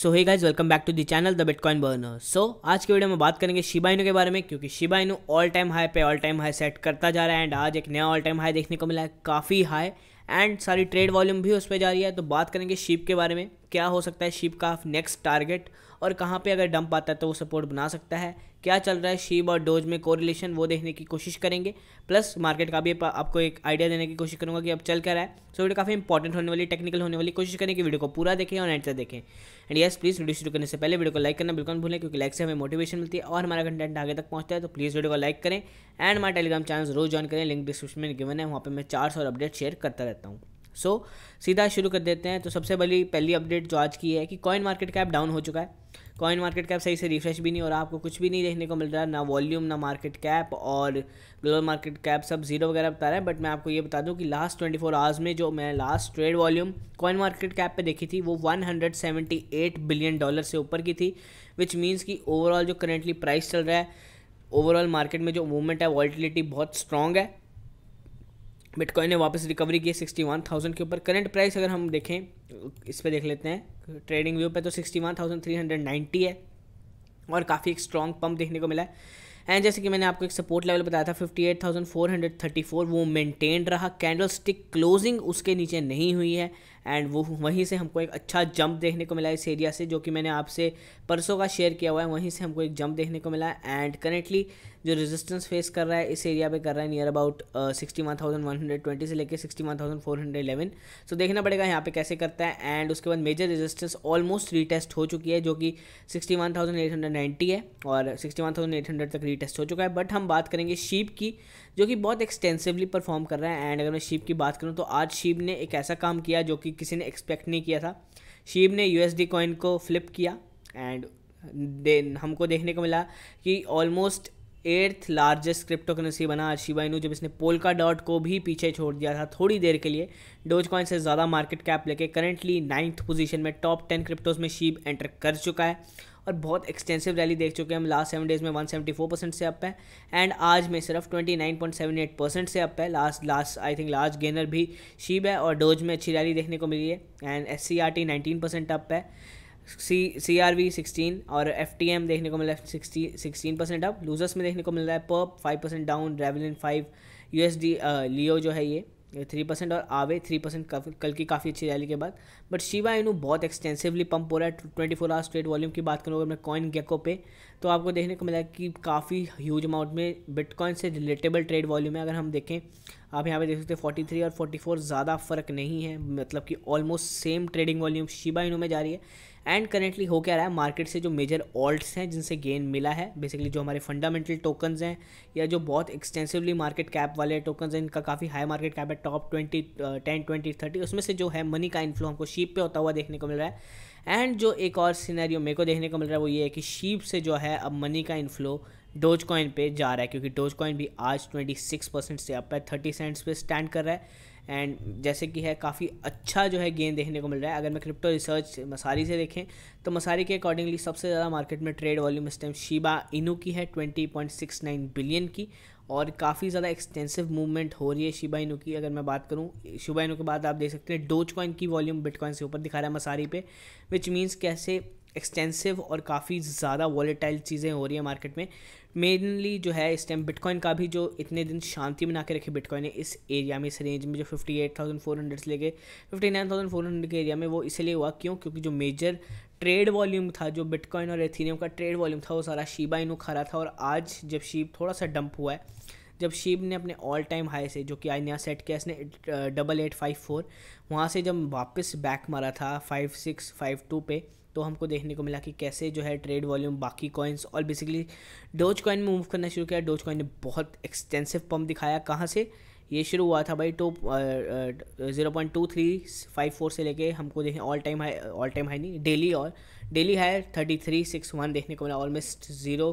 so hey guys welcome back to the channel the Bitcoin Burner so आज के video में बात करेंगे शिबाइनू के बारे में क्योंकि शिबाइनो ऑल टाइम हाई पे ऑल टाइम हाई सेट करता जा रहा है एंड आज एक नया ऑल टाइम हाई देखने को मिला है काफ़ी हाई एंड सारी ट्रेड वॉल्यूम भी उस पर जा रही है तो बात करेंगे शिप के बारे में क्या हो सकता है शिप का नेक्स्ट टारगेट और कहाँ पे अगर डंप आता है तो वो सपोर्ट बना सकता है क्या चल रहा है शिप और डोज में कोरिलेशन वो देखने की कोशिश करेंगे प्लस मार्केट का भी आपको एक आइडिया देने की कोशिश करूँगा कि अब चल क्या रहा है सो वीडियो काफ़ी इंपॉर्टेंट होने वाली टेक्निकल होने वाली कोशिश करें कि वीडियो को पूरा देखें और एंड से देखें एंड यस प्लीज़ वीडियो शुरू करने से पहले वीडियो को लाइक करना बिल्कुल भूलें क्योंकि लाइक से हमें मोटिवेशन मिलती है और हमारा कंटेंट आगे तक पहुँचता है तो प्लीज़ वीडियो को लाइक करें एंड माई टेलीग्राम चैनल रोज ज्वाइन करें लिंक डिस्क्रिप्शन में गिवन है वहाँ पर मैं चार्ट और अपडेट शेयर करता रहता हूँ सो so, सीधा शुरू कर देते हैं तो सबसे पहली पहली अपडेट जो आज की है कि कॉइन मार्केट कैप डाउन हो चुका है कॉइन मार्केट कैप सही से रिफ्रेश भी नहीं और आपको कुछ भी नहीं देखने को मिल रहा ना वॉल्यूम ना मार्केट कैप और ग्लोबल मार्केट कैप सब जीरो वगैरह बता रहे हैं बट मैं आपको ये बता दूं कि लास्ट ट्वेंटी फोर आवर्स में जो मैं last trade volume coin market cap पे देखी थी वो one hundred seventy eight billion dollar से ऊपर की थी विच मीन्स कि ओवरऑल जो करेंटली प्राइस चल रहा है ओवरऑल मार्केट में जो मूवमेंट है वॉल्टिलिटी बहुत स्ट्रॉन्ग है बिटकॉइन ने वापस रिकवरी की सिक्सटी वन थाउजेंड के ऊपर करंट प्राइस अगर हम देखें इस पर देख लेते हैं ट्रेडिंग व्यू पे तो sixty one thousand three hundred ninety है और काफ़ी एक स्ट्रॉन्ग पंप देखने को मिला है एंड जैसे कि मैंने आपको एक सपोर्ट लेवल बताया था fifty eight thousand four hundred thirty four वो मेंटेन रहा कैंडल स्टिक क्लोजिंग उसके नीचे नहीं हुई है एंड वो वहीं से हमको एक अच्छा जंप देखने को मिला इस एरिया से जो कि मैंने आपसे परसों का शेयर किया हुआ है वहीं से हमको एक जंप देखने को मिला एंड करेंटली जो रेजिस्टेंस फेस कर रहा है इस एरिया पे कर रहा है near about sixty one thousand one hundred twenty से लेकर sixty one thousand four hundred eleven so देखना पड़ेगा यहाँ पे कैसे करता है एंड उसके बाद मेजर रेजिस्टेंस ऑलमोस्ट रीटेस्ट हो चुकी है जो कि sixty one thousand eight hundred ninety है और sixty one thousand eight hundred तक रीटेस्ट हो चुका है बट हम बात करेंगे शीप की जो कि बहुत एक्सटेंसिवली परफॉर्म कर रहा है एंड अगर मैं शीप की बात करूँ तो आज शीप ने एक ऐसा काम किया जो कि किसी ने एक्सपेक्ट नहीं किया था शीब ने डी कॉइन को फ्लिप किया एंड दे हमको देखने को मिला कि almost eighth largest crypto currency बना आज इनू जब इसने पोलका डॉट को भी पीछे छोड़ दिया था थोड़ी देर के लिए डोज कॉइन से ज़्यादा मार्केट कैप लेके करेंटली नाइन्थ पोजीशन में टॉप टेन क्रिप्टोज में शीब एंटर कर चुका है और बहुत एक्सटेंसिव रैली देख चुके हैं हम लास्ट सेवन डेज में फोर परसेंट से अप है एंड आज में सिर्फ एट परसेंट से अप है last last I think last gainer भी शीब है और डोज में अच्छी रैली देखने को मिली है and S C R T nineteen percent up है C C R V sixteen और एफ टी एम देखने को मिला है sixty sixteen percent up losers में देखने को मिल रहा है पर्प फाइव परसेंट डाउन रेवलिन five U S D Leo जो है ये थ्री परसेंट और आवे थ्री परसेंट कल की काफ़ी अच्छी रैली के बाद बट शिवा इनू बहुत एक्सटेंसिवली पंप हो रहा है twenty four hours trade volume की बात करूँ अगर मैं कॉइन गेको पे तो आपको देखने को मिला कि काफ़ी ह्यूज अमाउंट में बिटकॉइन से रिलेटेबल ट्रेड वॉल्यूम है अगर हम देखें आप यहाँ पे देख सकते हैं 43 और 44 ज़्यादा फ़र्क नहीं है मतलब कि almost same trading volume Shiba Inu में जा रही है एंड करेंटली हो क्या रहा है मार्केट से जो मेजर ऑल्ट्स हैं जिनसे गेन मिला है बेसिकली जो हमारे फंडामेंटल टोकन्स हैं या जो बहुत एक्सटेंसिवली मार्केट कैप वाले टोकन्स हैं इनका काफ़ी हाई मार्केट कैप है top twenty ten twenty thirty उसमें से जो है मनी का इन्फ्लो हमको शीप पे होता हुआ देखने को मिल रहा है एंड जो एक और सीनरियो मेरे को देखने को मिल रहा है वो ये है कि शीप से जो है अब मनी का इनफ्लो डोज कॉइन पे जा रहा है क्योंकि डोज कॉइन भी आज 26 परसेंट से अप है 30 सेंट्स पे स्टैंड कर रहा है एंड जैसे कि है काफ़ी अच्छा जो है गेन देखने को मिल रहा है अगर मैं क्रिप्टो रिसर्च मसारी से देखें तो मसारी के अकॉर्डिंगली सबसे ज़्यादा मार्केट में ट्रेड वॉल्यूम इस टाइम शिबा इनू की है नाइन बिलियन की और काफ़ी ज़्यादा एक्सटेंसिव मूवमेंट हो रही है शिबा इनू की अगर मैं बात करूँ शिबा इनू के बाद आप देख सकते हैं डोज कॉइन की वॉल्यूम बिटकॉइन से ऊपर दिखा रहा है मसारी पे विच मीन्स कैसे एक्सटेंसिव और काफ़ी ज़्यादा वॉलेटाइल चीज़ें हो रही है मार्केट में मेनली जो है इस टाइम बिटकॉइन का भी जो इतने दिन शांति बना के रखे बिटकॉइन ने इस एरिया में इस रेंज में जो fifty eight thousand four hundred से लेके fifty nine thousand four hundred के एरिया में वो इसलिए हुआ क्यों क्योंकि जो मेजर ट्रेड वॉल्यूम था जो बिटकॉइन और एथीरियम का ट्रेड वॉल्यूम था वो सारा शीबा इनू खा रहा था और आज जब शीब थोड़ा सा डंप हुआ है जब शीब ने अपने ऑल टाइम हाई से जो कि आज नया सेट किया इसने डबल एट फाइव फोर वहाँ से जब वापस बैक मारा था फाइव सिक्स फाइव टू पे तो हमको देखने को मिला कि कैसे जो है ट्रेड वॉल्यूम बाकी कॉइन्स और बेसिकली डोज कॉइन में मूव करना शुरू किया डोज कॉइन ने बहुत एक्सटेंसिव पम्प दिखाया कहाँ से ये शुरू हुआ था भाई top zero point two three five four से लेके हमको देखें all time high all time high नहीं डेली और daily high thirty three six one देखने को मिला ऑलमोस्ट ज़ीरो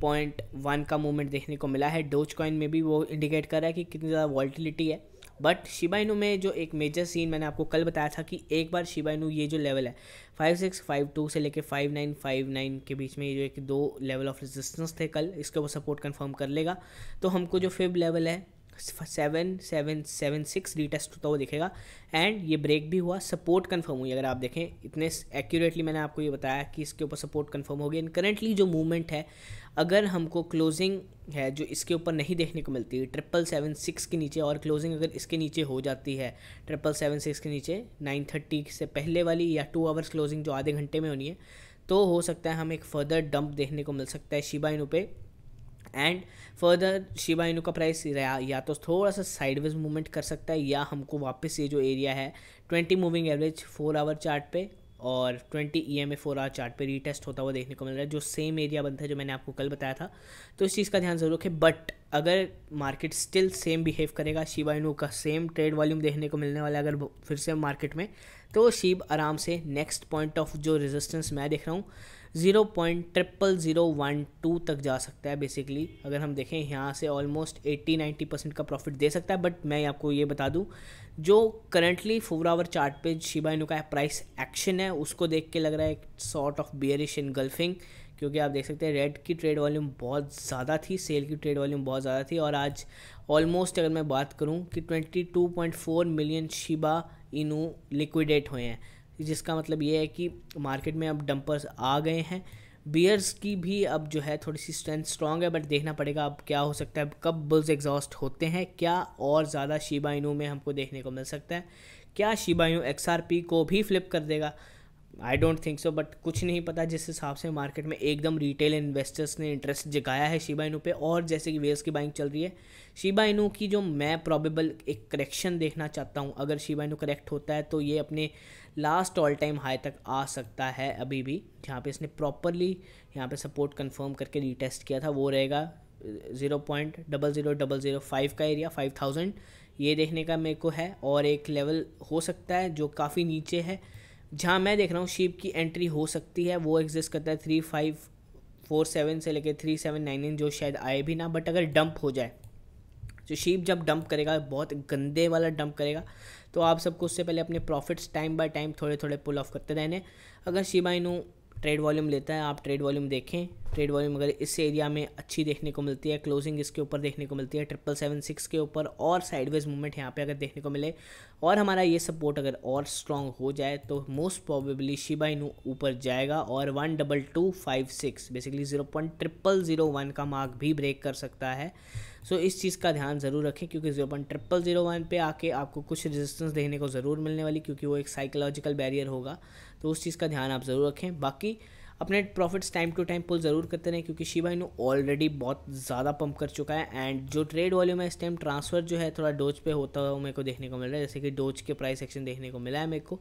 पॉइंट वन का मूवमेंट देखने को मिला है डोज कॉइन में भी वो इंडिकेट कर रहा है कि कितनी ज़्यादा वॉल्टिलिटी है बट शिबाइनू में जो एक मेजर सीन मैंने आपको कल बताया था कि एक बार शिबाइनू ये जो लेवल है फाइव सिक्स फाइव टू से लेकर फाइव नाइन फाइव नाइन के बीच में ये जो एक दो लेवल ऑफ रेजिस्टेंस थे कल इसके ऊपर सपोर्ट कंफर्म कर लेगा तो हमको जो फिब लेवल है seven seven seven six retest होता हुआ दिखेगा एंड ये ब्रेक भी हुआ सपोर्ट कन्फर्म हुई अगर आप देखें इतने एक्यूरेटली मैंने आपको ये बताया कि इसके ऊपर सपोर्ट कन्फर्म होगी एंड करंटली जो मूवमेंट है अगर हमको क्लोजिंग है जो इसके ऊपर नहीं देखने को मिलती ट्रिपल सेवन सिक्स के नीचे और क्लोजिंग अगर इसके नीचे हो जाती है ट्रिपल सेवन सिक्स के नीचे नाइन थर्टी से पहले वाली या टू आवर्स क्लोजिंग जो आधे घंटे में होनी है तो हो सकता है हम एक फर्दर डंप देखने को मिल सकता है शिबा इनू पे एंड फर्दर शिबा इनू का प्राइस या तो थोड़ा सा साइडवेज मूवमेंट कर सकता है या हमको वापस ये जो एरिया है twenty moving average four hour chart पे और twenty E M A four hour chart पे रीटेस्ट होता हुआ देखने को मिल रहा है जो सेम एरिया बनता है जो मैंने आपको कल बताया था तो इस चीज़ का ध्यान जरूर रखें बट अगर मार्केट स्टिल सेम बिहेव करेगा शिबा इनू का सेम ट्रेड वॉल्यूम देखने को मिलने वाला है अगर फिर से मार्केट में तो शिब आराम से नेक्स्ट पॉइंट ऑफ जो रेजिस्टेंस मैं देख रहा हूँ zero point triple zero one two तक जा सकता है बेसिकली अगर हम देखें यहाँ से ऑलमोस्ट एट्टी नाइन्टी परसेंट का प्रॉफिट दे सकता है बट मैं आपको ये बता दूँ जो करंटली फोर आवर चार्ट पे शिबा इनू का प्राइस एक्शन है उसको देख के लग रहा है sort of bearish engulfing क्योंकि आप देख सकते हैं रेड की ट्रेड वॉल्यूम बहुत ज़्यादा थी सेल की ट्रेड वॉल्यूम बहुत ज़्यादा थी और आज ऑलमोस्ट अगर मैं बात करूँ कि twenty two point four million Shiba Inu liquidate हुए हैं जिसका मतलब ये है कि मार्केट में अब डंपर्स आ गए हैं बियर्स की भी अब जो है थोड़ी सी स्ट्रेंथ स्ट्रॉन्ग है बट देखना पड़ेगा अब क्या हो सकता है कब बुल्स एग्जॉस्ट होते हैं क्या और ज़्यादा शिबाइनों में हमको देखने को मिल सकता है क्या शिबा इनू एक्स को भी फ्लिप कर देगा I don't think so but कुछ नहीं पता जिस हिसाब से मार्केट में एकदम रिटेल इन्वेस्टर्स ने इंटरेस्ट जगाया है शिबा इनू पे और जैसे कि वेयर्स की बाइंग चल रही है शिबा इनू की जो मैं प्रॉबेबल एक करेक्शन देखना चाहता हूँ अगर शिबा इनू करेक्ट होता है तो ये अपने लास्ट ऑल टाइम हाई तक आ सकता है अभी भी जहाँ पे इसने प्रॉपरली यहाँ पे सपोर्ट कंफर्म करके रीटेस्ट किया था वो रहेगा zero point double zero double zero five का एरिया फाइव थाउजेंड ये देखने का मेरे को है और एक लेवल हो सकता है जो काफ़ी नीचे है जहाँ मैं देख रहा हूँ शीप की एंट्री हो सकती है वो एग्जिस्ट करता है थ्री फाइव फोर सेवन से लेकर थ्री सेवन नाइन नाइन जो शायद आए भी ना बट अगर डंप हो जाए तो शीप जब डंप करेगा बहुत गंदे वाला डंप करेगा तो आप सबको उससे पहले अपने प्रॉफिट्स टाइम बाय टाइम थोड़े थोड़े पुल ऑफ करते रहने अगर शिबा इनू ट्रेड वॉल्यूम लेता है आप ट्रेड वॉल्यूम देखें ट्रेड वॉल्यूम अगर इस एरिया में अच्छी देखने को मिलती है क्लोजिंग इसके ऊपर देखने को मिलती है ट्रिपल सेवन सिक्स के ऊपर और साइडवेज मूवमेंट यहाँ पे अगर देखने को मिले और हमारा ये सपोर्ट अगर और स्ट्रॉन्ग हो जाए तो मोस्ट प्रॉबेबली शिबा इनू ऊपर जाएगा और one double two five six basically zero point triple zero one का मार्क भी ब्रेक कर सकता है सो so, इस चीज़ का ध्यान ज़रूर रखें क्योंकि zero point triple zero one पर आके आपको कुछ रेजिस्टेंस देखने को ज़रूर मिलने वाली क्योंकि वो एक साइकोलॉजिकल बैरियर होगा तो उस चीज़ का ध्यान आप ज़रूर रखें बाकी अपने profits time to time pull ज़रूर करते रहें क्योंकि शिवा इनू ऑलरेडी बहुत ज़्यादा पंप कर चुका है एंड जो ट्रेड वॉल्यूम है इस टाइम ट्रांसफ़र जो है थोड़ा डोज पे होता हुआ मेरे को देखने को मिल रहा है जैसे कि डोज के प्राइस एक्शन देखने को मिला है मेरे को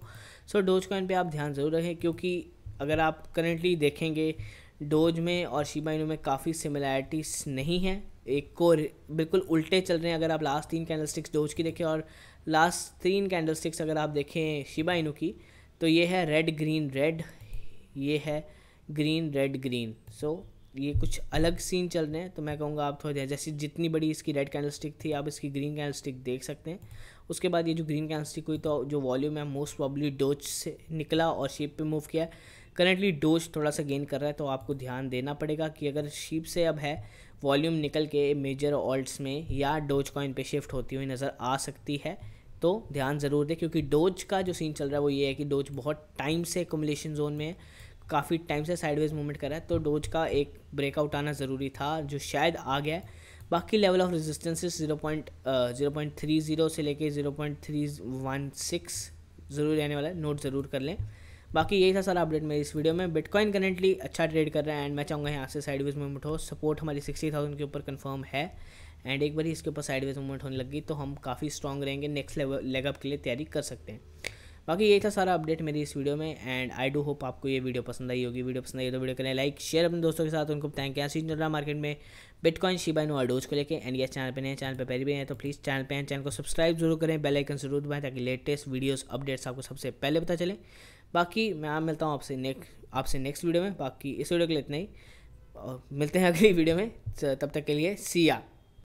सो डोज कॉइन पर आप ध्यान ज़रूर रखें क्योंकि अगर आप करेंटली देखेंगे डोज में और शिबा इनू में काफ़ी सिमिलैरिटीज़ नहीं हैं एक को बिल्कुल उल्टे चल रहे हैं अगर आप लास्ट तीन कैंडल स्टिक्स डोज की देखें और लास्ट तीन कैंडल स्टिक्स अगर आप देखें शिबा इनू की तो ये है रेड ग्रीन रेड ये है ग्रीन रेड ग्रीन सो ये कुछ अलग सीन चल रहे हैं तो मैं कहूँगा आप थोड़ा जैसे जितनी बड़ी इसकी रेड कैंडल स्टिक थी आप इसकी ग्रीन कैंडल स्टिक देख सकते हैं उसके बाद ये जो ग्रीन कैंडल स्टिक हुई तो जो वॉल्यूम है मोस्ट प्रॉब्ली डोज से निकला और शेप पे मूव किया करंटली डोज थोड़ा सा गेन कर रहा है तो आपको ध्यान देना पड़ेगा कि अगर शीप से अब है वॉल्यूम निकल के मेजर ऑल्ट्स में या डोज कॉइन पे शिफ्ट होती हुई नज़र आ सकती है तो ध्यान ज़रूर दें क्योंकि डोज का जो सीन चल रहा है वो ये है कि डोज बहुत टाइम से एकोमलेशन जोन में है काफ़ी टाइम से साइडवेज मूवमेंट कर रहा है तो डोज का एक ब्रेकआउट आना ज़रूरी था जो शायद आ गया बाकी level of resistance zero point zero point three zero से लेके zero point three one six ज़रूर रहने वाला है नोट ज़रूर कर लें बाकी यही था सारा अपडेट मेरी इस वीडियो में बिटकॉइन करेंटली अच्छा ट्रेड कर रहा है एंड मैं चाहूँगा यहाँ से साइडवेज मूवमेंट हो सपोर्ट हमारी सिक्सटी थाउजेंड के ऊपर कन्फर्म है एंड एक बार ही इसके ऊपर साइडवेज मूवमेंट होने लगी तो हम काफ़ी स्ट्रॉन्ग रहेंगे नेक्स्ट लेवल लेगअप के लिए तैयारी कर सकते हैं बाकी यही था सारा अपडेट मेरी इस वीडियो में एंड आई डू होप आपको ये वीडियो पसंद आई होगी वीडियो पसंद आई तो वीडियो करें लाइक शेयर अपने दोस्तों के साथ उनको बताएं क्या सीन रहा मार्केट में बिटकॉइन शिबा नो डोज को लेकर एंड यस चैनल पर नए चैनल पर पहले भी हैं तो प्लीज़ चैनल पर चैनल को सब्सक्राइब जरूर करें बेलाइकन जरूर दबाएँ ताकि लेटेस्ट वीडियोज़ अपडेट्स आपको सबसे पहले पता चले बाकी मैं मिलता हूँ आपसे नेक्स्ट आपसे नेक्स्ट वीडियो में बाकी इस वीडियो के लिए इतना ही और मिलते हैं अगली वीडियो में तब तक के लिए सिया